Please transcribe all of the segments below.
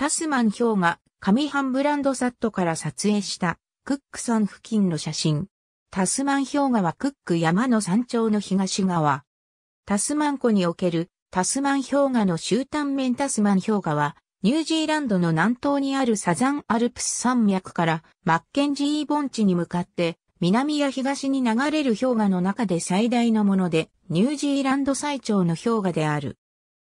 タスマン氷河、上半ブランドサットから撮影したクック山付近の写真。タスマン氷河はクック山の山頂の東側。タスマン湖におけるタスマン氷河の終端面タスマン氷河はニュージーランドの南東にあるサザンアルプス山脈からマッケンジー盆地に向かって南や東に流れる氷河の中で最大のものでニュージーランド最長の氷河である。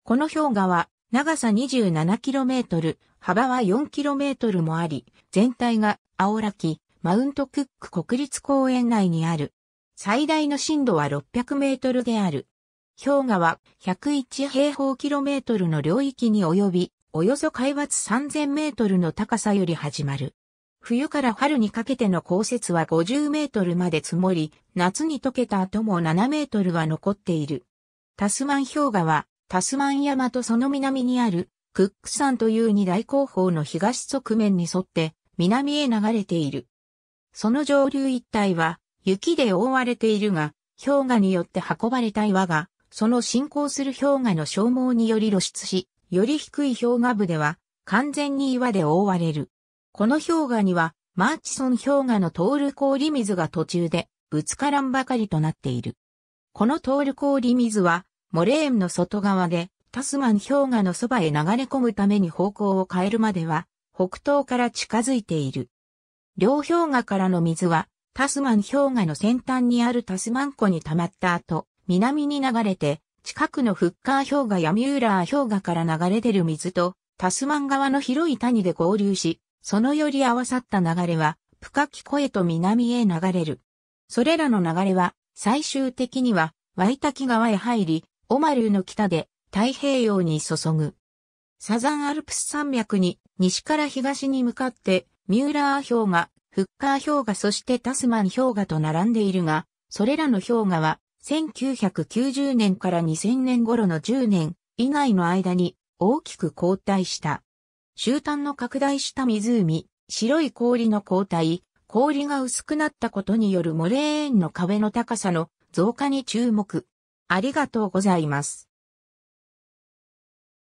この氷河は長さ 27km、幅は 4km もあり、全体が青らき、マウントクック国立公園内にある。最大の震度は600メートルである。氷河は101平方キロメートルの領域に及び、およそ海抜3000メートルの高さより始まる。冬から春にかけての降雪は50メートルまで積もり、夏に溶けた後も7メートルは残っている。タスマン氷河はタスマン山とその南にあるクック山という二大高峰の東側面に沿って南へ流れている。その上流一帯は雪で覆われているが、氷河によって運ばれた岩が、その進行する氷河の消耗により露出し、より低い氷河部では完全に岩で覆われる。この氷河にはマーチソン氷河の通る氷水が途中でぶつからんばかりとなっている。この通る氷水はモレーンの外側でタスマン氷河のそばへ流れ込むために方向を変えるまでは北東から近づいている。両氷河からの水はタスマン氷河の先端にあるタスマン湖に溜まった後、南に流れて近くのフッカー氷河やミューラー氷河から流れ出る水とタスマン側の広い谷で合流し、そのより合わさった流れは深き湖へと南へ流れる。それらの流れは最終的にはワイタキ川へ入り、オマルーの北で太平洋に注ぐ。サザンアルプス山脈に西から東に向かってミューラー氷河、フッカー氷河そしてタスマン氷河と並んでいるが、それらの氷河は1990年から2000年頃の10年以内の間に大きく後退した。終端の拡大した湖、白い氷の後退、氷が薄くなったことによるモレーンの壁の高さの増加に注目。ありがとうございます。